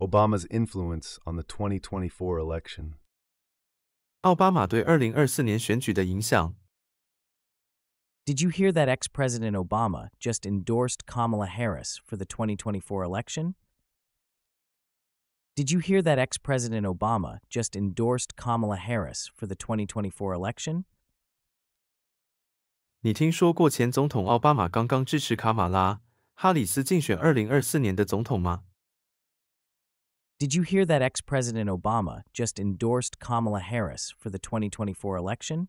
Obama's influence on the 2024 election. Did you hear that ex President Obama just endorsed Kamala Harris for the 2024 election? Did you hear that ex President Obama just endorsed Kamala Harris for the 2024 election? 你听说过前总统奥巴马刚刚支持卡马拉·哈里斯竞选2024年的总统吗？did you hear that ex President Obama just endorsed Kamala Harris for the 2024 election?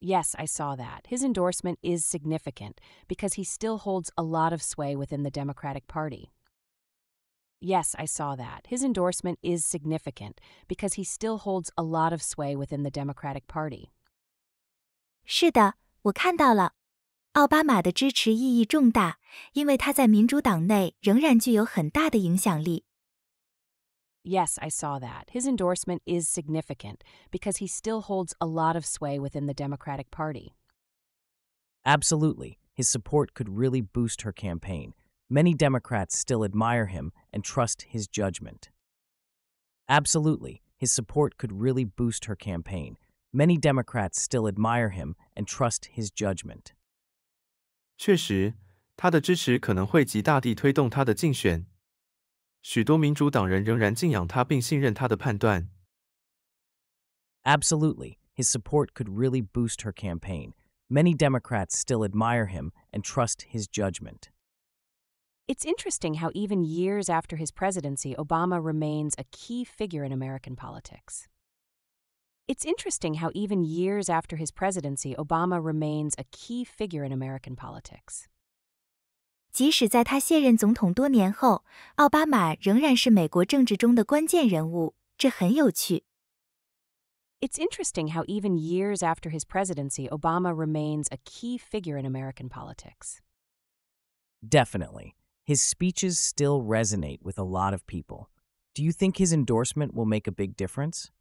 Yes, I saw that. His endorsement is significant because he still holds a lot of sway within the Democratic Party. Yes, I saw that. His endorsement is significant because he still holds a lot of sway within the Democratic Party. 是的，我看到了。奥巴马的支持意义重大，因为他在民主党内仍然具有很大的影响力。Yes, I saw that. His endorsement is significant because he still holds a lot of sway within the Democratic Party. Absolutely. His support could really boost her campaign. Many Democrats still admire him and trust his judgment. Absolutely. His support could really boost her campaign. Many Democrats still admire him and trust his judgment. 确实，他的支持可能会极大地推动他的竞选。许多民主党人仍然敬仰他并信任他的判断。Absolutely, his support could really boost her campaign. Many Democrats still admire him and trust his judgment. It's interesting how, even years after his presidency, Obama remains a key figure in American politics. It's interesting how, even years after his presidency, Obama remains a key figure in American politics. 即使在他卸任总统多年后，奥巴马仍然是美国政治中的关键人物，这很有趣。It's interesting how, even years after his presidency, Obama remains a key figure in American politics. Definitely. His speeches still resonate with a lot of people. Do you think his endorsement will make a big difference?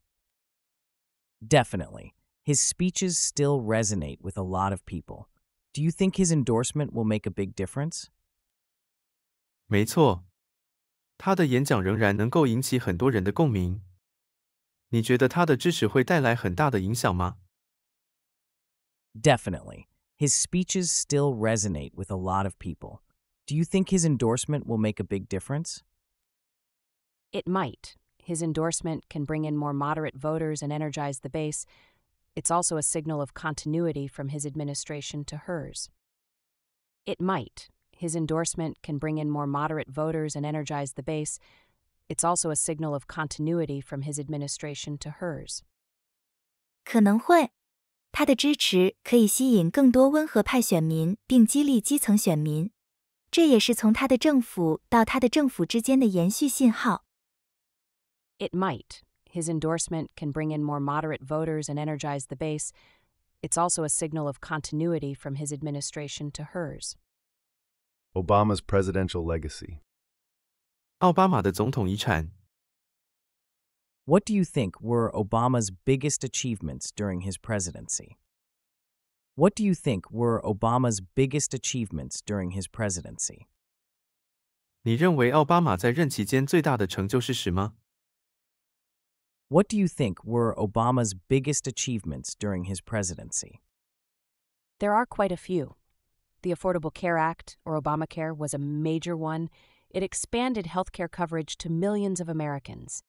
Definitely. His speeches still resonate with a lot of people. Do you think his endorsement will make a big difference? 没错，他的演讲仍然能够引起很多人的共鸣。你觉得他的支持会带来很大的影响吗？Definitely. His speeches still resonate with a lot of people. Do you think his endorsement will make a big difference? It might his endorsement can bring in more moderate voters and energize the base. It's also a signal of continuity from his administration to hers. It might. His endorsement can bring in more moderate voters and energize the base. It's also a signal of continuity from his administration to hers. 可能会，他的支持可以吸引更多温和派选民，并激励基层选民。这也是从他的政府到他的政府之间的延续信号。it might. His endorsement can bring in more moderate voters and energize the base. It's also a signal of continuity from his administration to hers. Obama's presidential legacy. What do you think were Obama's biggest achievements during his presidency? What do you think were Obama's biggest achievements during his presidency? 你认为奥巴马在任期间最大的成就是什么？what do you think were Obama's biggest achievements during his presidency? There are quite a few. The Affordable Care Act, or Obamacare, was a major one. It expanded health care coverage to millions of Americans.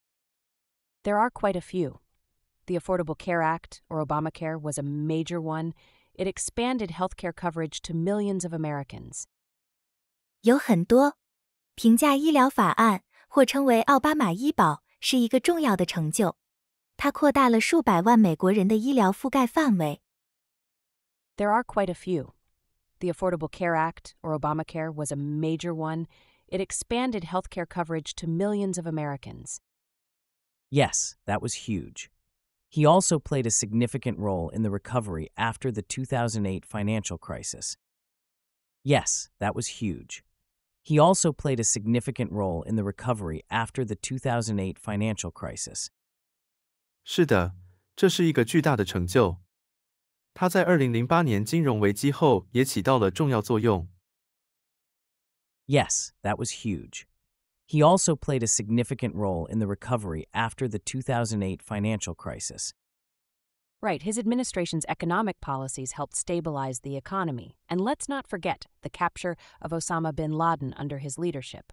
There are quite a few. The Affordable Care Act, or Obamacare, was a major one. It expanded health care coverage to millions of Americans. 有很多评价医疗法案，或称为奥巴马医保。是一个重要的成就，它扩大了数百万美国人的医疗覆盖范围。There are quite a few. The Affordable Care Act, or Obamacare, was a major one. It expanded healthcare coverage to millions of Americans. Yes, that was huge. He also played a significant role in the recovery after the 2008 financial crisis. Yes, that was huge. He also played a significant role in the recovery after the 2008 financial crisis. 是的，这是一个巨大的成就。他在2008年金融危机后也起到了重要作用。Yes, that was huge. He also played a significant role in the recovery after the 2008 financial crisis. Right, his administration's economic policies helped stabilize the economy, and let's not forget the capture of Osama bin Laden under his leadership.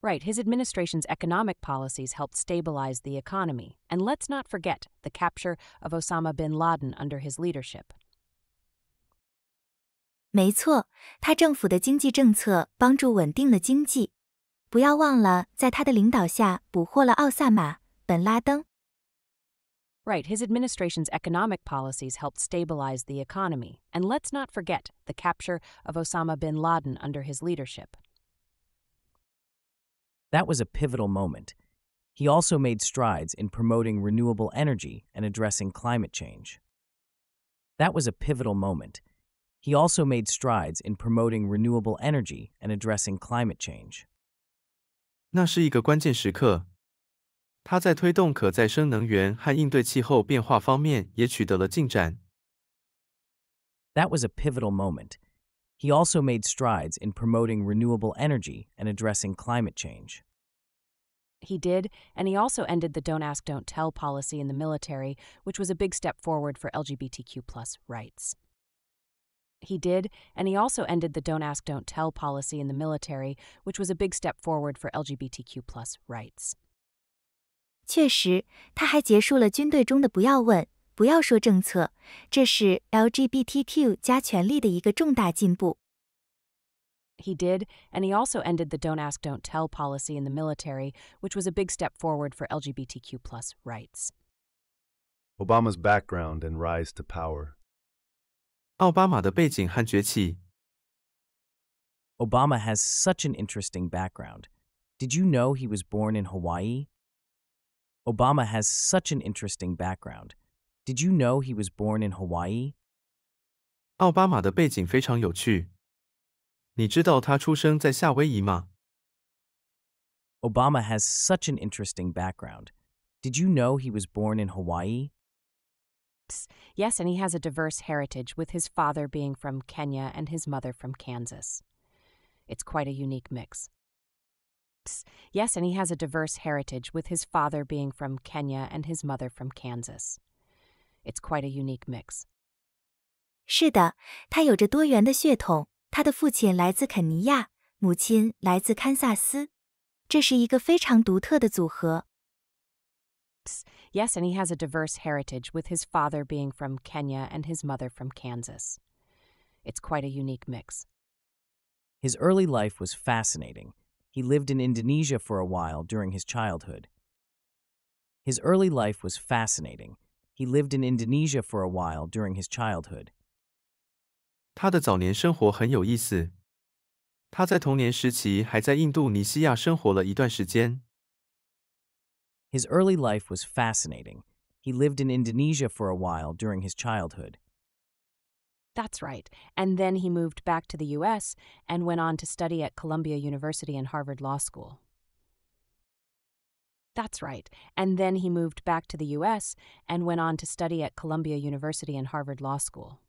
Right, his administration's economic policies helped stabilize the economy, and let's not forget the capture of Osama bin Laden under his leadership. 没错，他政府的经济政策帮助稳定了经济。不要忘了，在他的领导下捕获了奥萨马、本拉登。Right, his administration's economic policies helped stabilize the economy, and let's not forget the capture of Osama bin Laden under his leadership. That was a pivotal moment. He also made strides in promoting renewable energy and addressing climate change. That was a pivotal moment. He also made strides in promoting renewable energy and addressing climate change. 那是一个关键时刻，它在推动可再生能源和应对气候变化方面也取得了进展。That was a pivotal moment. He also made strides in promoting renewable energy and addressing climate change. He did, and he also ended the Don't Ask, Don't Tell policy in the military, which was a big step forward for LGBTQ plus rights. He did, and he also ended the Don't Ask, Don't Tell policy in the military, which was a big step forward for LGBTQ plus rights. 确实，他还结束了军队中的“不要问、不要说”政策，这是 LGBTQ did, and he also ended the "Don't Ask, Don't Tell" policy in the military, which was a big step forward for LGBTQ plus rights. Obama's background and rise to power. 奥巴马的背景和崛起。Obama has such an interesting background. Did you know he was born in Hawaii? Obama has such an interesting background. Did you know he was born in Hawaii? 奥巴马的背景非常有趣。你知道他出生在夏威夷吗？Obama has such an interesting background. Did you know he was born in Hawaii? Yes, and he has a diverse heritage, with his father being from Kenya and his mother from Kansas. It's quite a unique mix. Yes, and he has a diverse heritage, with his father being from Kenya and his mother from Kansas. It's quite a unique mix. 是的，他有着多元的血统。他的父亲来自肯尼亚，母亲来自堪萨斯，这是一个非常独特的组合。Yes, and he has a diverse heritage, with his father being from Kenya and his mother from Kansas. It's quite a unique mix. His early life was fascinating, he lived in Indonesia for a while during his childhood. His early life was fascinating. He lived in Indonesia for a while during his childhood. 他的早年生活很有意思。他在童年时期还在印度尼西亚生活了一段时间。His early life was fascinating. He lived in Indonesia for a while during his childhood. That's right. And then he moved back to the U.S. and went on to study at Columbia University and Harvard Law School. That's right. And then he moved back to the U.S. and went on to study at Columbia University and Harvard Law School.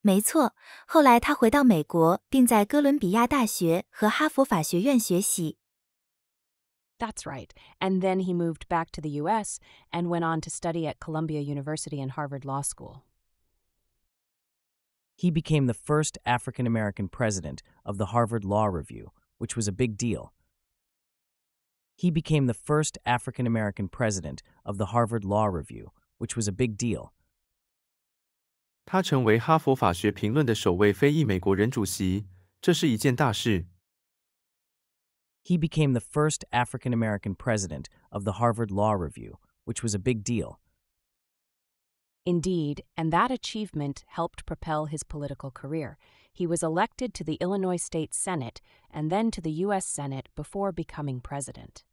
没错，后来他回到美国，并在哥伦比亚大学和哈佛法学院学习。That's right. And then he moved back to the U.S. and went on to study at Columbia University and Harvard Law School he became the first African American president of the Harvard Law Review, which was a big deal. He became the first African American president of the Harvard Law Review, which was a big deal. 他成为《哈佛法学评论》的首位非裔美国人主席，这是一件大事。He became the first African American president of the Harvard Law Review, which was a big deal. Indeed, and that achievement helped propel his political career. He was elected to the Illinois State Senate and then to the U.S. Senate before becoming president.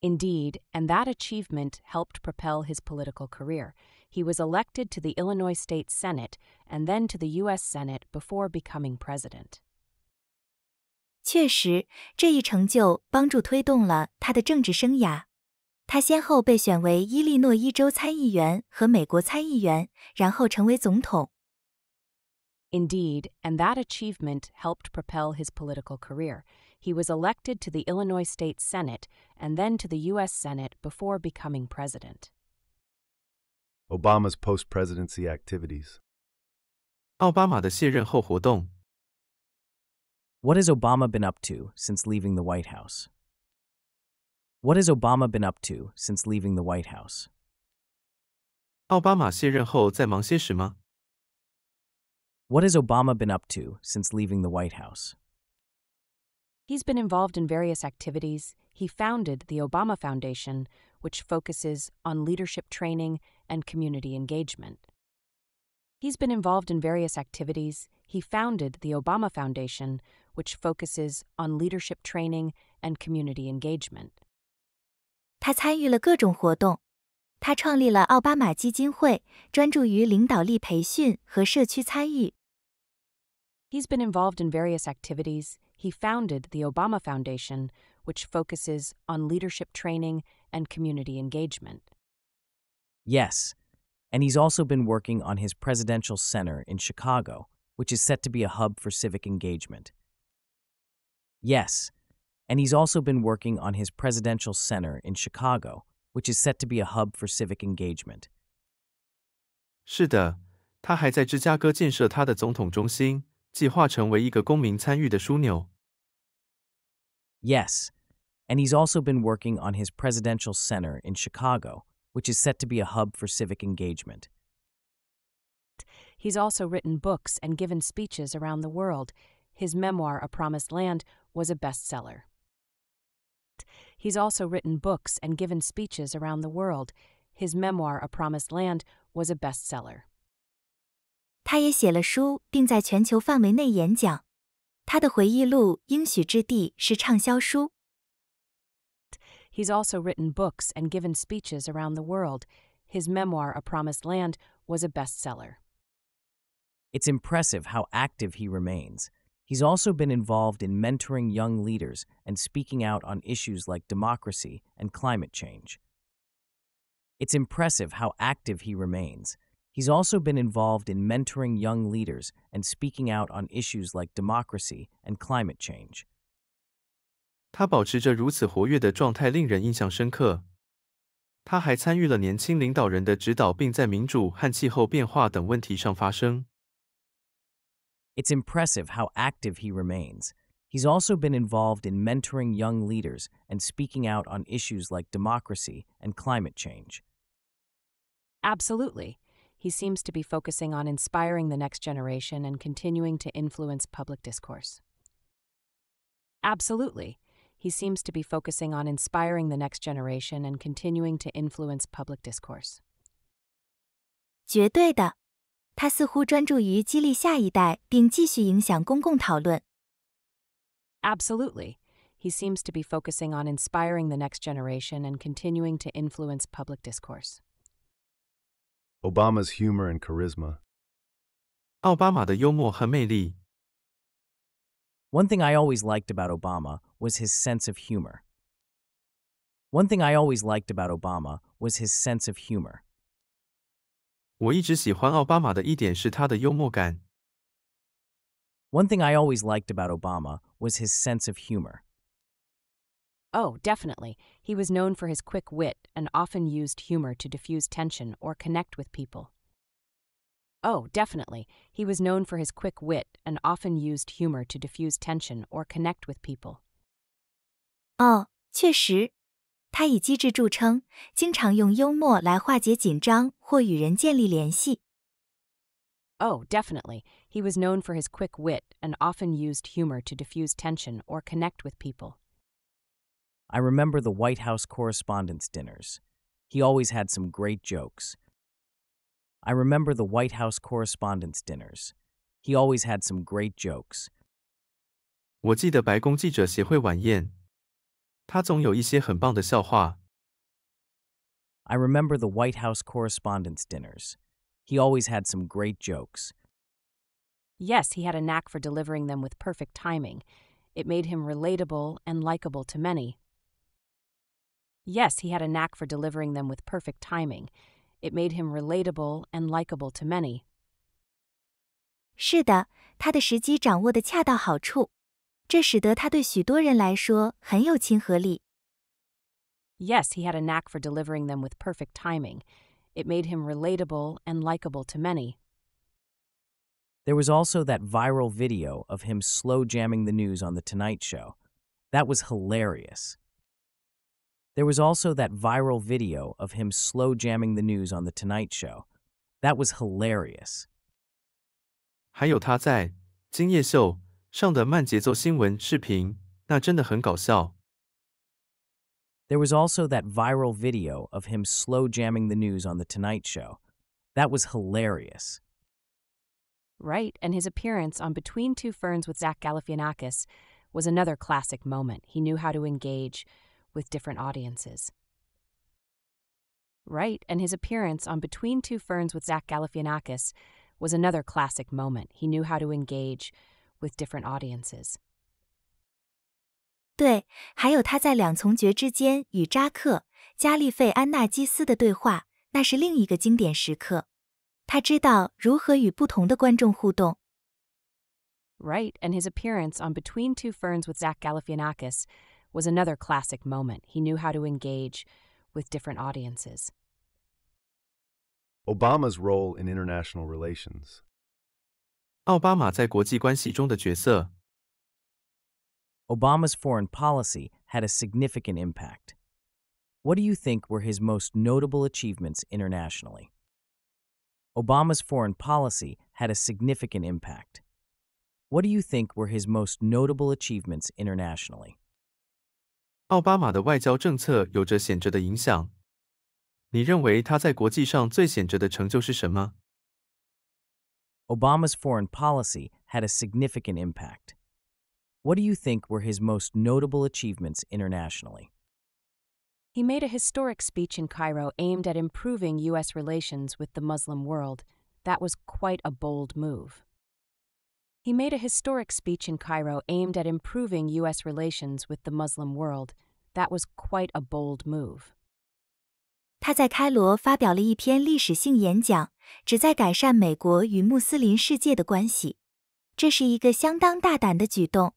Indeed, and that achievement helped propel his political career. He was elected to the Illinois State Senate and then to the U.S. Senate before becoming president. 确实，这一成就帮助推动了他的政治生涯。他先后被选为伊利诺伊州参议员和美国参议员，然后成为总统。Indeed, and that achievement helped propel his political career. He was elected to the Illinois State Senate and then to the U.S. Senate before becoming president. Obama's post presidency activities. Obama What has Obama been up to since leaving the White House? What has Obama been up to since leaving the White House? What has Obama been up to since leaving the White House? He's been involved in various activities. He founded the Obama Foundation, which focuses on leadership training and community engagement. He's been involved in various activities. He founded the Obama Foundation, which focuses on leadership training and community engagement. 他参与了各种活动。他创立了奥巴马基金会，专注于领导力培训和社区参与。He's been involved in various activities. He founded the Obama Foundation, which focuses on leadership training and community engagement. Yes, and he's also been working on his Presidential Center in Chicago, which is set to be a hub for civic engagement. Yes, and he's also been working on his Presidential Center in Chicago, which is set to be a hub for civic engagement. 是的，他还在芝加哥建设他的总统中心，计划成为一个公民参与的枢纽。Yes, and he's also been working on his Presidential Center in Chicago, which is set to be a hub for civic engagement. He's also written books and given speeches around the world. His memoir, A Promised Land, was a bestseller. He's also written books and given speeches around the world. His memoir, A Promised Land, was a bestseller. He's also written books and given speeches around the world. His memoir, A Promised Land, was a bestseller. It's impressive how active he remains. He's also been involved in mentoring young leaders and speaking out on issues like democracy and climate change. It's impressive how active he remains. He's also been involved in mentoring young leaders and speaking out on issues like democracy and climate change. 他保持着如此活跃的状态令人印象深刻。他还参与了年轻领导人的指导，并在民主和气候变化等问题上发声。it's impressive how active he remains. He's also been involved in mentoring young leaders and speaking out on issues like democracy and climate change. Absolutely. He seems to be focusing on inspiring the next generation and continuing to influence public discourse. Absolutely. He seems to be focusing on inspiring the next generation and continuing to influence public discourse. 绝对的。他似乎专注于激励下一代，并继续影响公共讨论。Absolutely. He seems to be focusing on inspiring the next generation and continuing to influence public discourse. Obama's humor and charisma. 奥巴马的幽默和魅力。One thing I always liked about Obama was his sense of humor. One thing I always liked about Obama was his sense of humor. 我一直喜欢奥巴马的一点是他的幽默感。One thing I always liked about Obama was his sense of humor. Oh, definitely. He was known for his quick wit and often used humor to diffuse tension or connect with people. Oh, definitely. He was known for his quick wit and often used humor to diffuse tension or connect with people. 哦，确实，oh, 他以机智著称，经常用幽默来化解紧张或与人建立联系。Oh, definitely. He was known for his quick wit and often used humor to diffuse tension or connect with people. I remember the White House correspondence dinners. He always had some great jokes. I remember the White House correspondence dinners. He always had some great jokes. 我记得白宫记者协会晚宴，他总有一些很棒的笑话。I remember the White House correspondence dinners. He always had some great jokes. Yes, he had a knack for delivering them with perfect timing. It made him relatable and likable to many. Yes, he had a knack for delivering them with perfect timing. It made him relatable and likable to many. 是的，他的时机掌握的恰到好处。这使得他对许多人来说很有亲和力。Yes, he had a knack for delivering them with perfect timing. It made him relatable and likable to many. There was also that viral video of him slow jamming the news on The Tonight Show. That was hilarious. There was also that viral video of him slow jamming the news on The Tonight Show. That was hilarious. 还有他在《今夜秀》上的慢节奏新闻视频，那真的很搞笑。There was also that viral video of him slow jamming the news on The Tonight Show. That was hilarious. Right, and his appearance on Between Two Ferns with Zach Galifianakis was another classic moment. He knew how to engage with different audiences. Right, and his appearance on Between Two Ferns with Zach Galifianakis was another classic moment. He knew how to engage with different audiences. Right, and his appearance on Between Two Ferns with Zach Galifianakis was another classic moment. He knew how to engage with different audiences. Obama's role in international relations. 奥巴马在国际关系中的角色。Obama's foreign policy had a significant impact. What do you think were his most notable achievements internationally? Obama's foreign policy had a significant impact. What do you think were his most notable achievements internationally? 奥巴马的外交政策有着显著的影响。你认为他在国际上最显著的成就是什么？Obama's foreign policy had a significant impact. What do you think were his most notable achievements internationally? He made a historic speech in Cairo aimed at improving U.S. relations with the Muslim world. That was quite a bold move. He made a historic speech in Cairo aimed at improving U.S. relations with the Muslim world. That was quite a bold move. 他在开罗发表了一篇历史性演讲，旨在改善美国与穆斯林世界的关系。这是一个相当大胆的举动。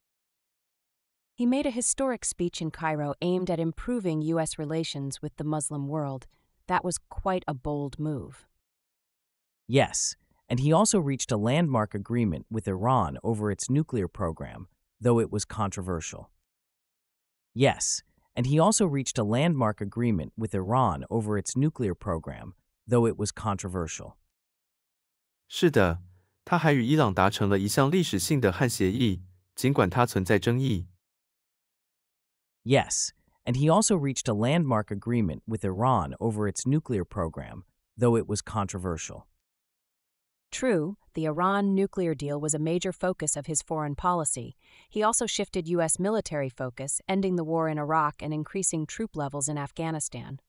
He made a historic speech in Cairo aimed at improving U.S. relations with the Muslim world. That was quite a bold move. Yes, and he also reached a landmark agreement with Iran over its nuclear program, though it was controversial. Yes, and he also reached a landmark agreement with Iran over its nuclear program, though it was controversial. Yes, and he also reached a landmark agreement with Iran over its nuclear program, though it was controversial. True, the Iran nuclear deal was a major focus of his foreign policy. He also shifted U.S. military focus, ending the war in Iraq and increasing troop levels in Afghanistan.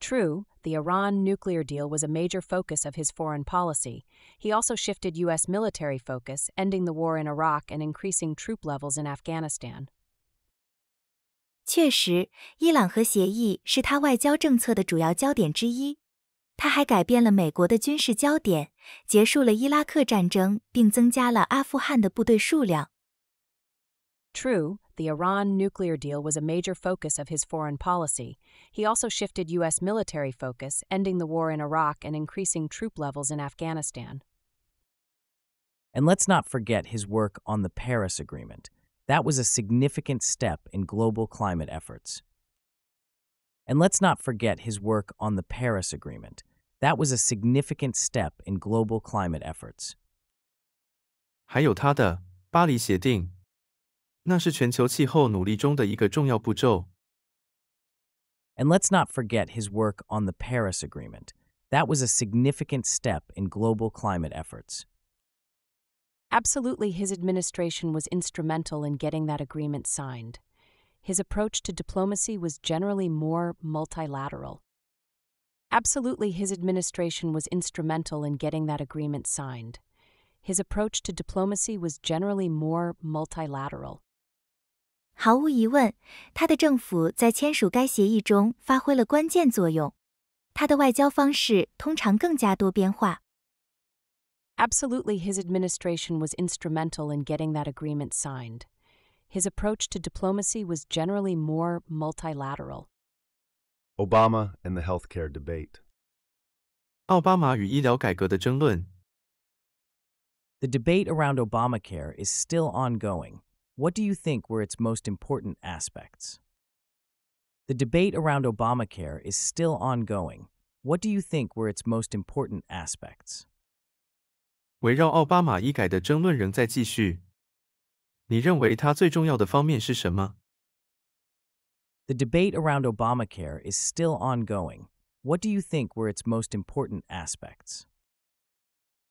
True, the Iran nuclear deal was a major focus of his foreign policy. He also shifted U.S. military focus, ending the war in Iraq and increasing troop levels in Afghanistan. 确实，伊朗核协议是他外交政策的主要焦点之一。他还改变了美国的军事焦点，结束了伊拉克战争，并增加了阿富汗的部队数量。True, the Iran nuclear deal was a major focus of his foreign policy. He also shifted U.S. military focus, ending the war in Iraq and increasing troop levels in Afghanistan. And let's not forget his work on the Paris Agreement. That was a significant step in global climate efforts. And let's not forget his work on the Paris Agreement. That was a significant step in global climate efforts. 还有他的巴黎协定，那是全球气候努力中的一个重要步骤。And let's not forget his work on the Paris Agreement. That was a significant step in global climate efforts. Absolutely, his administration was instrumental in getting that agreement signed. His approach to diplomacy was generally more multilateral, Absolutely, his administration was instrumental in getting that agreement signed. His approach to diplomacy was generally more multilateral. 毫无疑问，他的政府在签署该协议中发挥了关键作用。他的外交方式通常更加多边化。Absolutely, his administration was instrumental in getting that agreement signed. His approach to diplomacy was generally more multilateral. Obama and the healthcare debate. The debate around Obamacare is still ongoing. What do you think were its most important aspects? The debate around Obamacare is still ongoing. What do you think were its most important aspects? 围绕奥巴马医改的争论仍在继续。你认为它最重要的方面是什么？the debate around Obamacare is still ongoing. What do you think were its most important aspects?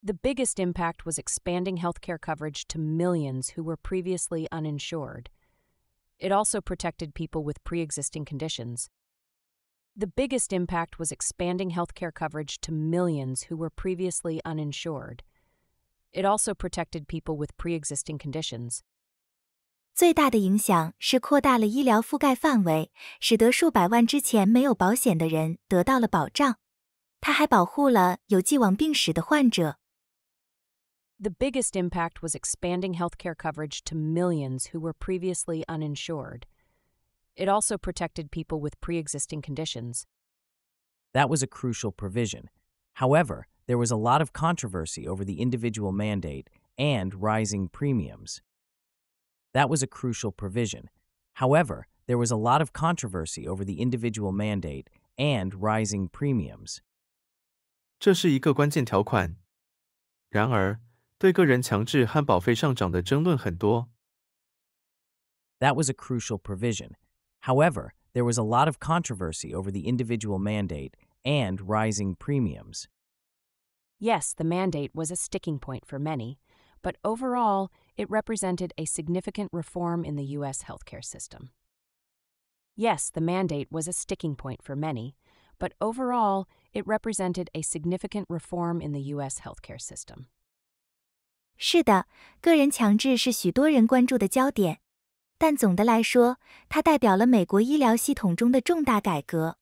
The biggest impact was expanding healthcare coverage to millions who were previously uninsured. It also protected people with pre existing conditions. The biggest impact was expanding healthcare coverage to millions who were previously uninsured. It also protected people with pre existing conditions. 最大的影响是扩大了医疗覆盖范围，使得数百万之前没有保险的人得到了保障。它还保护了有既往病史的患者。The biggest impact was expanding healthcare coverage to millions who were previously uninsured. It also protected people with pre existing conditions. That was a crucial provision. However, there was a lot of controversy over the individual mandate and rising premiums. That was a crucial provision. However, there was a lot of controversy over the individual mandate and rising premiums. 这是一个关键条款。然而，对个人强制和保费上涨的争论很多。That was a crucial provision. However, there was a lot of controversy over the individual mandate and rising premiums. Yes, the mandate was a sticking point for many, but overall, it represented a significant reform in the U.S. healthcare system. Yes, the mandate was a sticking point for many, but overall, it represented a significant reform in the U.S. healthcare system. 是的，个人强制是许多人关注的焦点，但总的来说，它代表了美国医疗系统中的重大改革。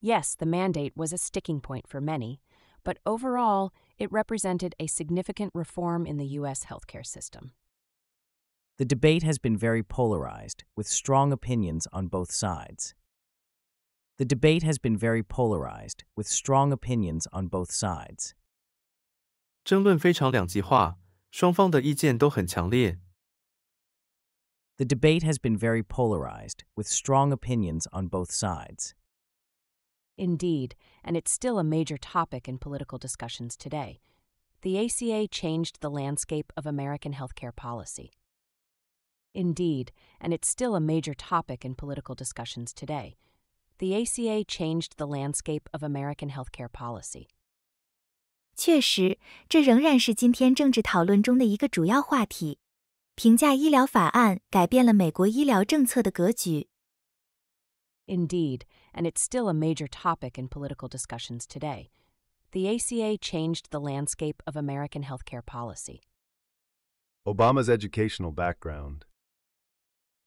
Yes, the mandate was a sticking point for many, but overall, it represented a significant reform in the U.S. healthcare system. The debate has been very polarized, with strong opinions on both sides. The debate has been very polarized, with strong opinions on both sides. The debate has been very polarized, with strong opinions on both sides. Indeed, and it's still a major topic in political discussions today. The ACA changed the landscape of American healthcare policy. Indeed, and it's still a major topic in political discussions today. The ACA changed the landscape of American healthcare policy. 确实，这仍然是今天政治讨论中的一个主要话题。评价医疗法案改变了美国医疗政策的格局。Indeed, and it's still a major topic in political discussions today, the ACA changed the landscape of American healthcare policy. Obama's educational background.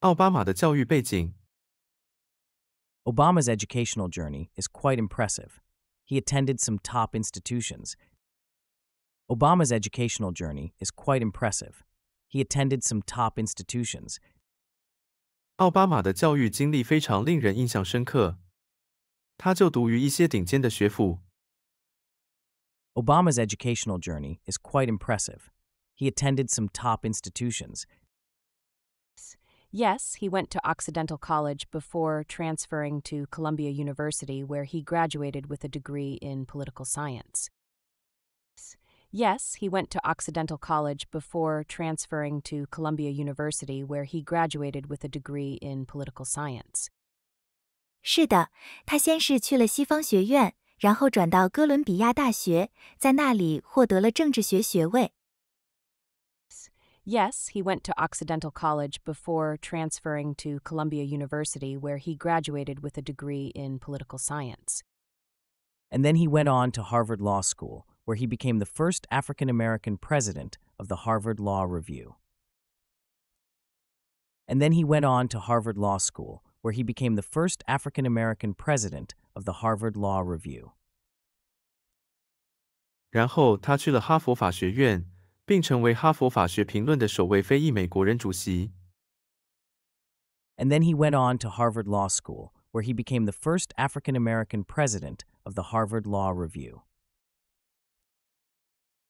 Obama's educational journey is quite impressive. He attended some top institutions. Obama's educational journey is quite impressive. He attended some top institutions, 奥巴马的教育经历非常令人印象深刻。他就读于一些顶尖的学府。Obama's educational journey is quite impressive. He attended some top institutions. Yes, he went to Occidental College before transferring to Columbia University, where he graduated with a degree in political science. Yes, he went to Occidental College before transferring to Columbia University, where he graduated with a degree in political science. 是的，他先是去了西方学院，然后转到哥伦比亚大学，在那里获得了政治学学位。Yes, he went to Occidental College before transferring to Columbia University, where he graduated with a degree in political science. And then he went on to Harvard Law School, where he became the first African American president of the Harvard Law Review. And then he went on to Harvard Law School, where he became the first African American president of the Harvard Law Review. 然后他去了哈佛法学院，并成为哈佛法学评论的首位非裔美国人主席。And then he went on to Harvard Law School, where he became the first African American president of the Harvard Law Review.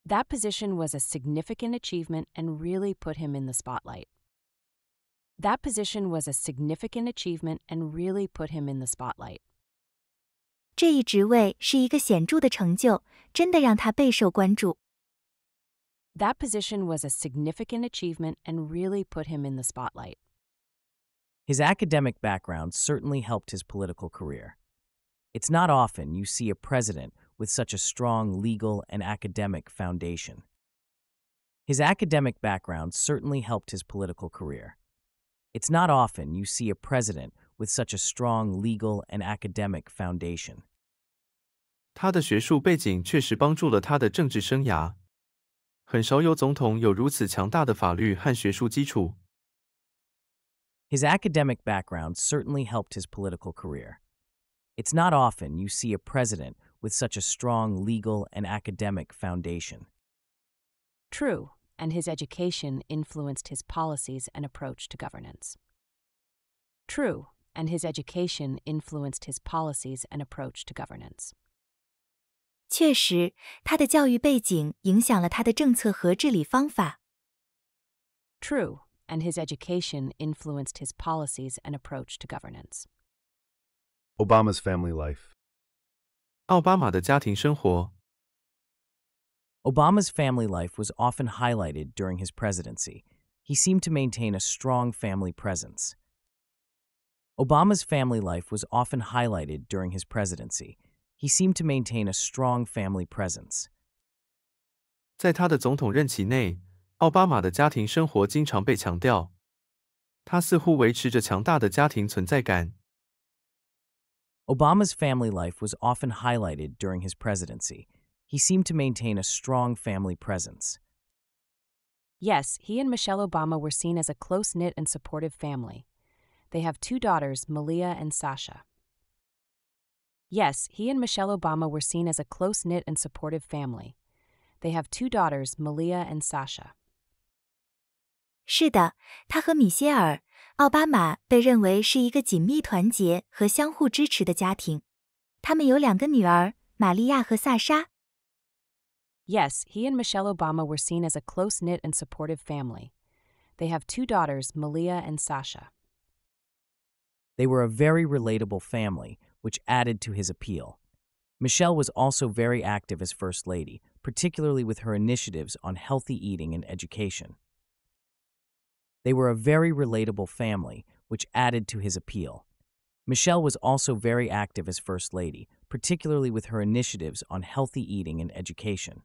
That position was a significant achievement and really put him in the spotlight. That position was a significant achievement and really put him in the spotlight. 这一职位是一个显著的成就，真的让他备受关注。That position was a significant achievement and really put him in the spotlight. His academic background certainly helped his political career. It's not often you see a president with such a strong legal and academic foundation. His academic background certainly helped his political career. It's not often you see a president with such a strong legal and academic foundation. His academic background certainly helped his political career. It's not often you see a president with such a strong legal and academic foundation. True, and his education influenced his policies and approach to governance. True, and his education influenced his policies and approach to governance. 确实，他的教育背景影响了他的政策和治理方法。True, and his education influenced his policies and approach to governance. Obama's family life. Obama's family life was often highlighted during his presidency. He seemed to maintain a strong family presence. Obama's family life was often highlighted during his presidency. He seemed to maintain a strong family presence. 在他的总统任期内，奥巴马的家庭生活经常被强调。他似乎维持着强大的家庭存在感。Obama's family life was often highlighted during his presidency. He seemed to maintain a strong family presence. Yes, he and Michelle Obama were seen as a close knit and supportive family. They have two daughters, Malia and Sasha. Yes, he and Michelle Obama were seen as a close knit and supportive family. They have two daughters, Malia and Sasha. 是的，他和米歇尔·奥巴马被认为是一个紧密团结和相互支持的家庭。他们有两个女儿，玛利亚和萨莎。Yes, he and Michelle Obama were seen as a close-knit and supportive family. They have two daughters, Malia and Sasha. They were a very relatable family, which added to his appeal. Michelle was also very active as First Lady, particularly with her initiatives on healthy eating and education. They were a very relatable family, which added to his appeal. Michelle was also very active as First Lady, particularly with her initiatives on healthy eating and education.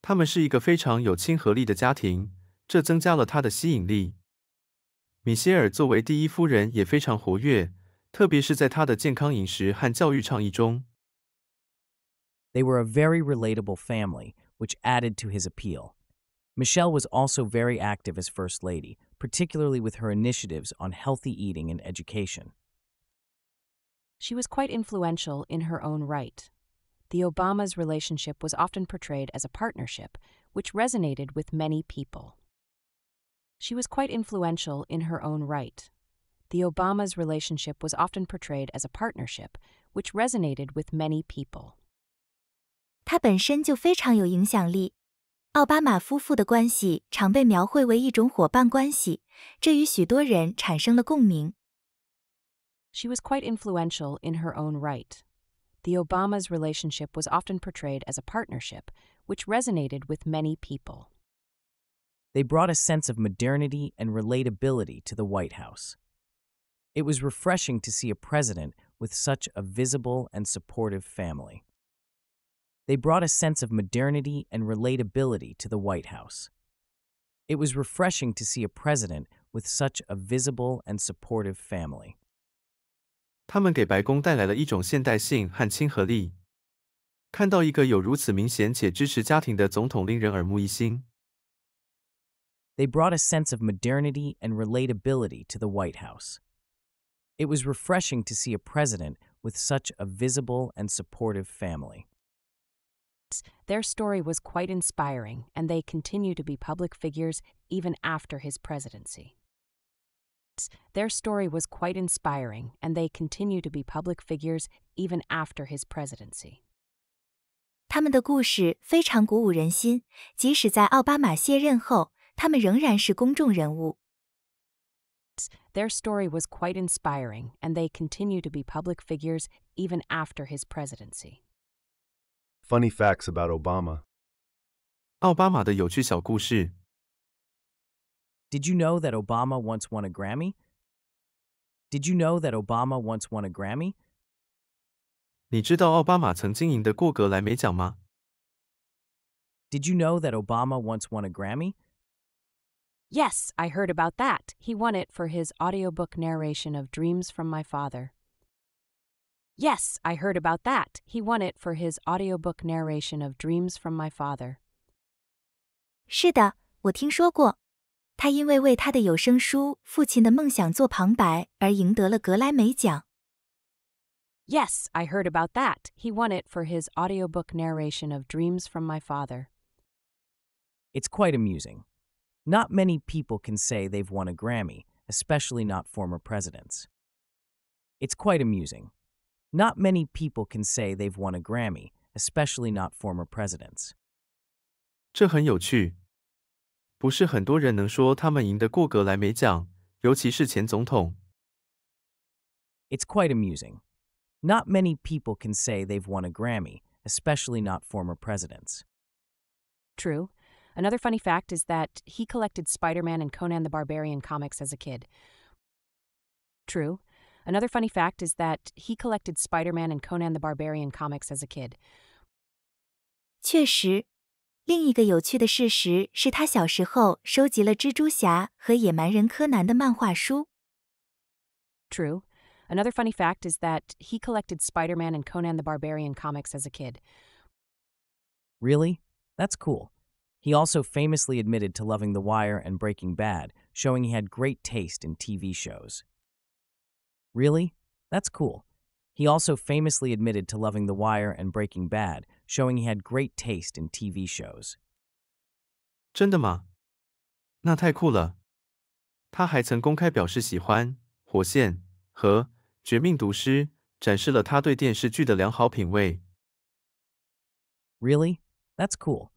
他们是一个非常有亲和力的家庭，这增加了她的吸引力。米歇尔作为第一夫人也非常活跃，特别是在她的健康饮食和教育倡议中。They were a very relatable family, which added to his appeal. Michelle was also very active as First Lady, particularly with her initiatives on healthy eating and education. She was quite influential in her own right. The Obamas' relationship was often portrayed as a partnership, which resonated with many people. She was quite influential in her own right. The Obamas' relationship was often portrayed as a partnership, which resonated with many people. 她本身就非常有影响力，奥巴马夫妇的关系常被描绘为一种伙伴关系，这与许多人产生了共鸣。She was quite influential in her own right. The Obamas' relationship was often portrayed as a partnership, which resonated with many people. They brought a sense of modernity and relatability to the White House. It was refreshing to see a president with such a visible and supportive family. They brought a sense of modernity and relatability to the White House. It was refreshing to see a president with such a visible and supportive family. 他们给白宫带来了一种现代性和亲和力。看到一个有如此明显且支持家庭的总统，令人耳目一新。They brought a sense of modernity and relatability to the White House. It was refreshing to see a president with such a visible and supportive family their story was quite inspiring, and they continue to be public figures even after his presidency. Their story was quite inspiring, and they continue to be public figures even after his presidency. 他们的故事非常鼓舞人心，即使在奥巴马卸任后，他们仍然是公众人物。Their story was quite inspiring, and they continue to be public figures even after his presidency. Funny facts about Obama. 奥巴马的有趣小故事。Did you know that Obama once won a Grammy? Did you know that Obama once won a Grammy? 你知道奥巴马曾经赢得过格莱美奖吗？Did you know that Obama once won a Grammy? Yes, I heard about that. He won it for his audiobook narration of Dreams from My Father. Yes, I heard about that. He won it for his audiobook narration of Dreams from My Father. 是的，我听说过。他因为为他的有声书《父亲的梦想》做旁白而赢得了格莱美奖。Yes, I heard about that. He won it for his audiobook narration of Dreams from My Father. It's quite amusing. Not many people can say they've won a Grammy, especially not former presidents. It's quite amusing. Not many people can say they've won a Grammy, especially not former presidents. 这很有趣，不是很多人能说他们赢得过格莱美奖，尤其是前总统。It's quite amusing. Not many people can say they've won a Grammy, especially not former presidents. True. Another funny fact is that he collected Spider Man and Conan the Barbarian comics as a kid. True. Another funny fact is that he collected Spider Man and Conan the Barbarian comics as a kid. 确实，另一个有趣的事实是他小时候收集了蜘蛛侠和野蛮人柯南的漫画书。True. Another funny fact is that he collected Spider Man and Conan the Barbarian comics as a kid. Really? That's cool. He also famously admitted to loving The Wire and Breaking Bad, showing he had great taste in TV shows. Really? That's cool. He also famously admitted to loving The Wire and Breaking Bad, showing he had great taste in TV shows. 真的吗？那太酷了！他还曾公开表示喜欢《火线》和《绝命毒师》，展示了他对电视剧的良好品味。Really? That's cool.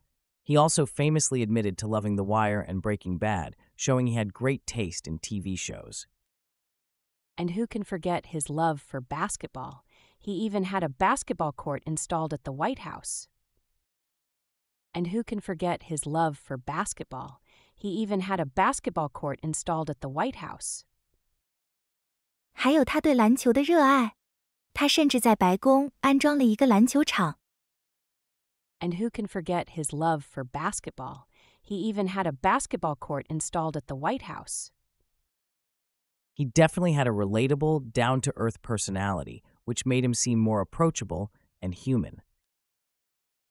He also famously admitted to loving The Wire and Breaking Bad, showing he had great taste in TV shows. And who can forget his love for basketball? He even had a basketball court installed at the White House. And who can forget his love for basketball? He even had a basketball court installed at the White House. 还有他对篮球的热爱，他甚至在白宫安装了一个篮球场。And who can forget his love for basketball? He even had a basketball court installed at the White House. He definitely had a relatable, down to earth personality, which made him seem more approachable and human.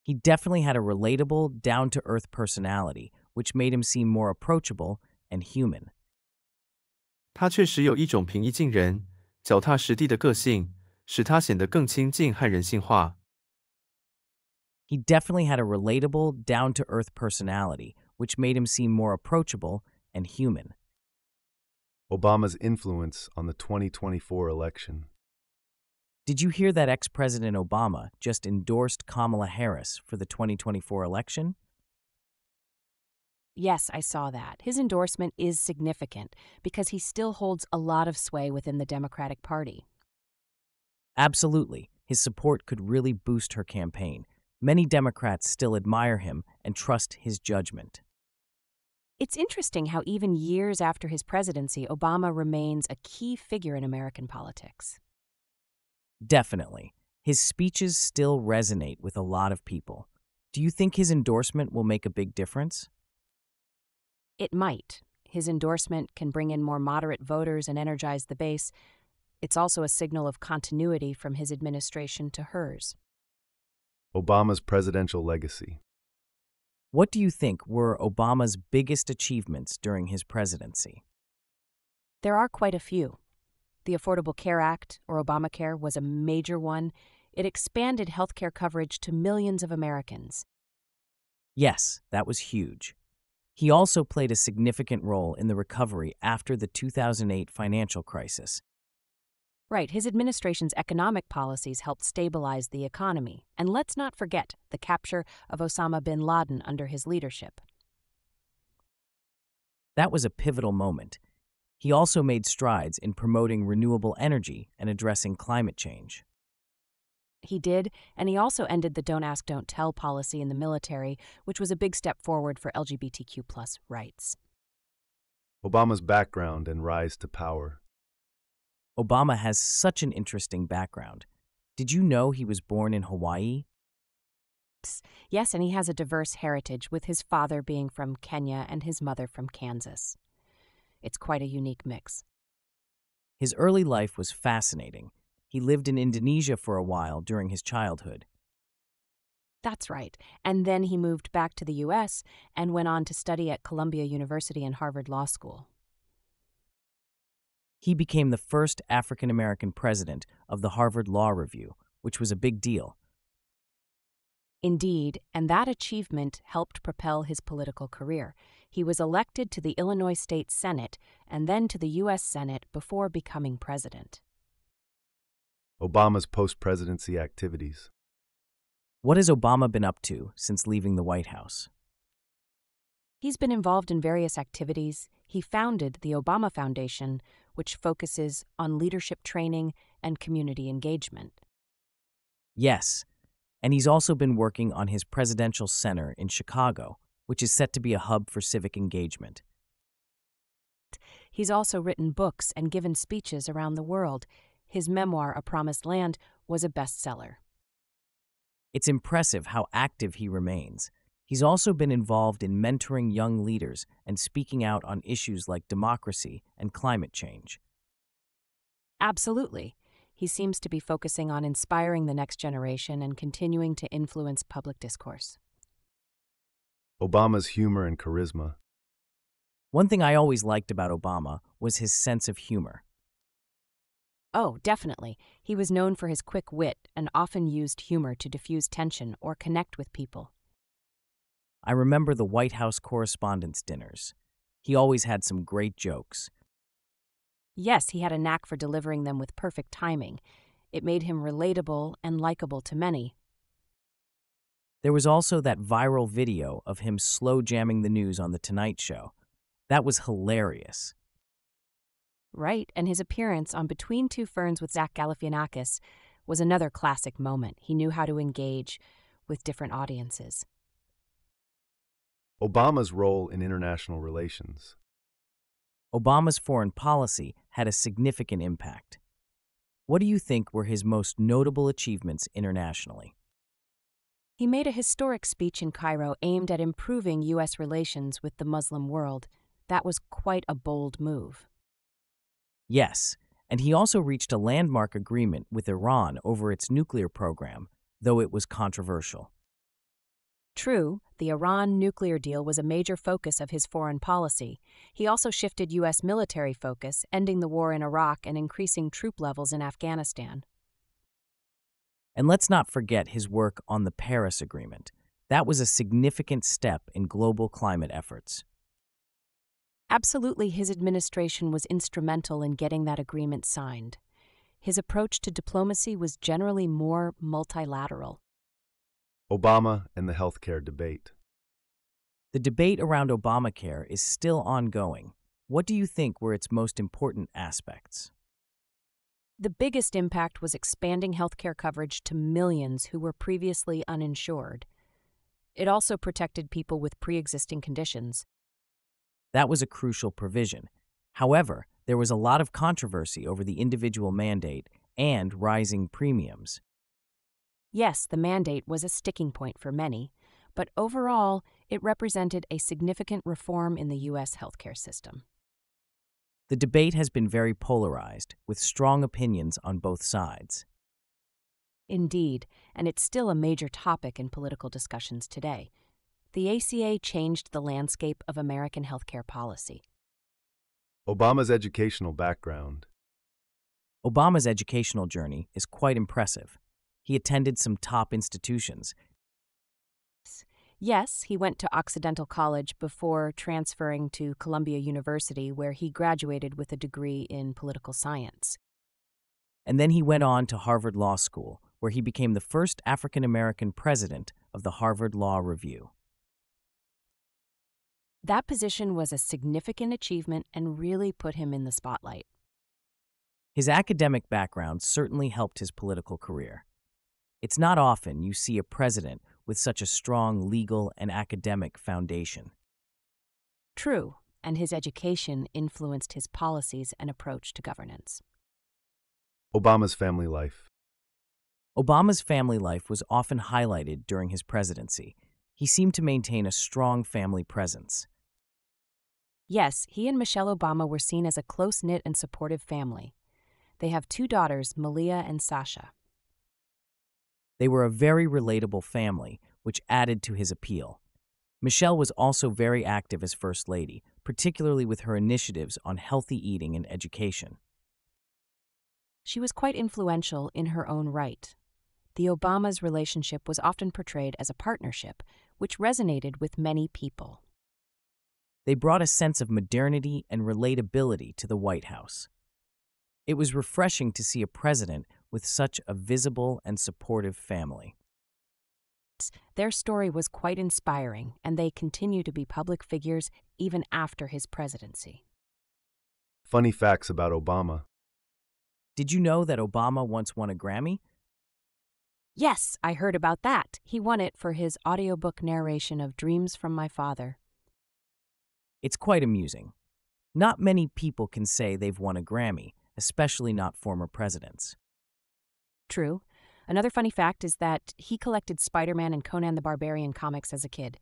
He definitely had a relatable, down to earth personality, which made him seem more approachable and human. 他确实有一种平易近人、脚踏实地的个性，使他显得更亲近和人性化。He definitely had a relatable, down to earth personality, which made him seem more approachable and human. Obama's influence on the 2024 election. Did you hear that ex President Obama just endorsed Kamala Harris for the 2024 election? Yes, I saw that. His endorsement is significant because he still holds a lot of sway within the Democratic Party. Absolutely. His support could really boost her campaign. Many Democrats still admire him and trust his judgment. It's interesting how, even years after his presidency, Obama remains a key figure in American politics. Definitely. His speeches still resonate with a lot of people. Do you think his endorsement will make a big difference? It might. His endorsement can bring in more moderate voters and energize the base. It's also a signal of continuity from his administration to hers. Obama's presidential legacy. What do you think were Obama's biggest achievements during his presidency? There are quite a few. The Affordable Care Act, or Obamacare, was a major one. It expanded health care coverage to millions of Americans. Yes, that was huge. He also played a significant role in the recovery after the 2008 financial crisis, Right, his administration's economic policies helped stabilize the economy, and let's not forget the capture of Osama bin Laden under his leadership. That was a pivotal moment. He also made strides in promoting renewable energy and addressing climate change. He did, and he also ended the Don't Ask, Don't Tell policy in the military, which was a big step forward for LGBTQ rights. Obama's background and rise to power Obama has such an interesting background. Did you know he was born in Hawaii? Yes, and he has a diverse heritage, with his father being from Kenya and his mother from Kansas. It's quite a unique mix. His early life was fascinating. He lived in Indonesia for a while during his childhood. That's right. And then he moved back to the U.S. and went on to study at Columbia University and Harvard Law School he became the first African American president of the Harvard Law Review, which was a big deal. Indeed, and that achievement helped propel his political career. He was elected to the Illinois State Senate and then to the U.S. Senate before becoming president. Obama's post presidency activities. What has Obama been up to since leaving the White House? He's been involved in various activities. He founded the Obama Foundation, which focuses on leadership training and community engagement. Yes, and he's also been working on his Presidential Center in Chicago, which is set to be a hub for civic engagement. He's also written books and given speeches around the world. His memoir, A Promised Land, was a bestseller. It's impressive how active he remains. He's also been involved in mentoring young leaders and speaking out on issues like democracy and climate change. Absolutely. He seems to be focusing on inspiring the next generation and continuing to influence public discourse. Obama's humor and charisma. One thing I always liked about Obama was his sense of humor. Oh, definitely. He was known for his quick wit and often used humor to diffuse tension or connect with people. I remember the White House correspondence dinners. He always had some great jokes. Yes, he had a knack for delivering them with perfect timing. It made him relatable and likable to many. There was also that viral video of him slow jamming the news on The Tonight Show. That was hilarious. Right, and his appearance on Between Two Ferns with Zach Galifianakis was another classic moment. He knew how to engage with different audiences. Obama's role in international relations. Obama's foreign policy had a significant impact. What do you think were his most notable achievements internationally? He made a historic speech in Cairo aimed at improving U.S. relations with the Muslim world. That was quite a bold move. Yes, and he also reached a landmark agreement with Iran over its nuclear program, though it was controversial. True, the Iran nuclear deal was a major focus of his foreign policy. He also shifted U.S. military focus, ending the war in Iraq and increasing troop levels in Afghanistan. And let's not forget his work on the Paris Agreement. That was a significant step in global climate efforts. Absolutely, his administration was instrumental in getting that agreement signed. His approach to diplomacy was generally more multilateral, Obama and the healthcare debate. The debate around Obamacare is still ongoing. What do you think were its most important aspects? The biggest impact was expanding healthcare coverage to millions who were previously uninsured. It also protected people with pre existing conditions. That was a crucial provision. However, there was a lot of controversy over the individual mandate and rising premiums. Yes, the mandate was a sticking point for many, but overall, it represented a significant reform in the U.S. healthcare system. The debate has been very polarized, with strong opinions on both sides. Indeed, and it's still a major topic in political discussions today. The ACA changed the landscape of American healthcare policy. Obama's educational background. Obama's educational journey is quite impressive. He attended some top institutions. Yes, he went to Occidental College before transferring to Columbia University, where he graduated with a degree in political science. And then he went on to Harvard Law School, where he became the first African American president of the Harvard Law Review. That position was a significant achievement and really put him in the spotlight. His academic background certainly helped his political career. It's not often you see a president with such a strong legal and academic foundation. True, and his education influenced his policies and approach to governance. Obama's family life. Obama's family life was often highlighted during his presidency. He seemed to maintain a strong family presence. Yes, he and Michelle Obama were seen as a close knit and supportive family. They have two daughters, Malia and Sasha. They were a very relatable family, which added to his appeal. Michelle was also very active as First Lady, particularly with her initiatives on healthy eating and education. She was quite influential in her own right. The Obamas' relationship was often portrayed as a partnership, which resonated with many people. They brought a sense of modernity and relatability to the White House. It was refreshing to see a president with such a visible and supportive family. Their story was quite inspiring, and they continue to be public figures even after his presidency. Funny facts about Obama. Did you know that Obama once won a Grammy? Yes, I heard about that. He won it for his audiobook narration of Dreams from My Father. It's quite amusing. Not many people can say they've won a Grammy, especially not former presidents. True. Another funny fact is that he collected Spider Man and Conan the Barbarian comics as a kid.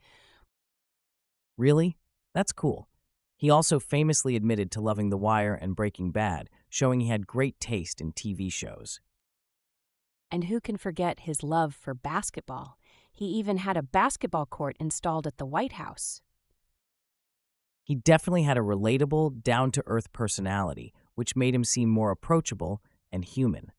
Really? That's cool. He also famously admitted to loving The Wire and Breaking Bad, showing he had great taste in TV shows. And who can forget his love for basketball? He even had a basketball court installed at the White House. He definitely had a relatable, down to earth personality, which made him seem more approachable and human.